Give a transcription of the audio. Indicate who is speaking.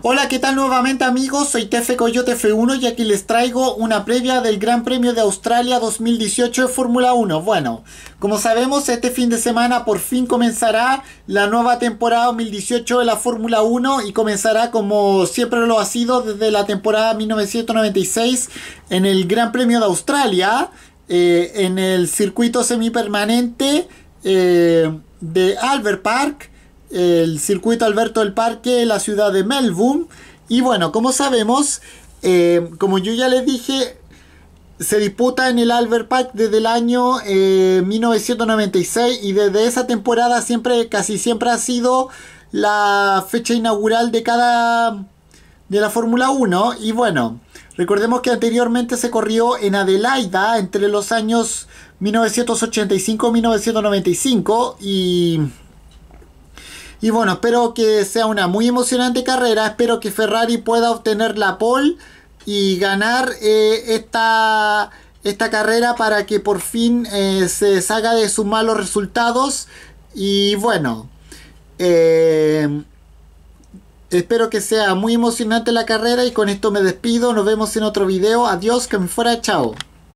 Speaker 1: Hola, ¿qué tal nuevamente amigos? Soy Tefe Coyote F1 y aquí les traigo una previa del Gran Premio de Australia 2018 de Fórmula 1. Bueno, como sabemos, este fin de semana por fin comenzará la nueva temporada 2018 de la Fórmula 1 y comenzará como siempre lo ha sido desde la temporada 1996 en el Gran Premio de Australia, eh, en el circuito semipermanente permanente eh, de Albert Park el circuito Alberto del Parque, la ciudad de Melbourne. Y bueno, como sabemos, eh, como yo ya les dije, se disputa en el Albert Park desde el año 1996 eh, y desde esa temporada siempre, casi siempre ha sido la fecha inaugural de cada de la Fórmula 1 y bueno, recordemos que anteriormente se corrió en Adelaida entre los años 1985-1995 y y bueno, espero que sea una muy emocionante carrera. Espero que Ferrari pueda obtener la pole y ganar eh, esta, esta carrera para que por fin eh, se salga de sus malos resultados. Y bueno, eh, espero que sea muy emocionante la carrera y con esto me despido. Nos vemos en otro video. Adiós, que me fuera, chao.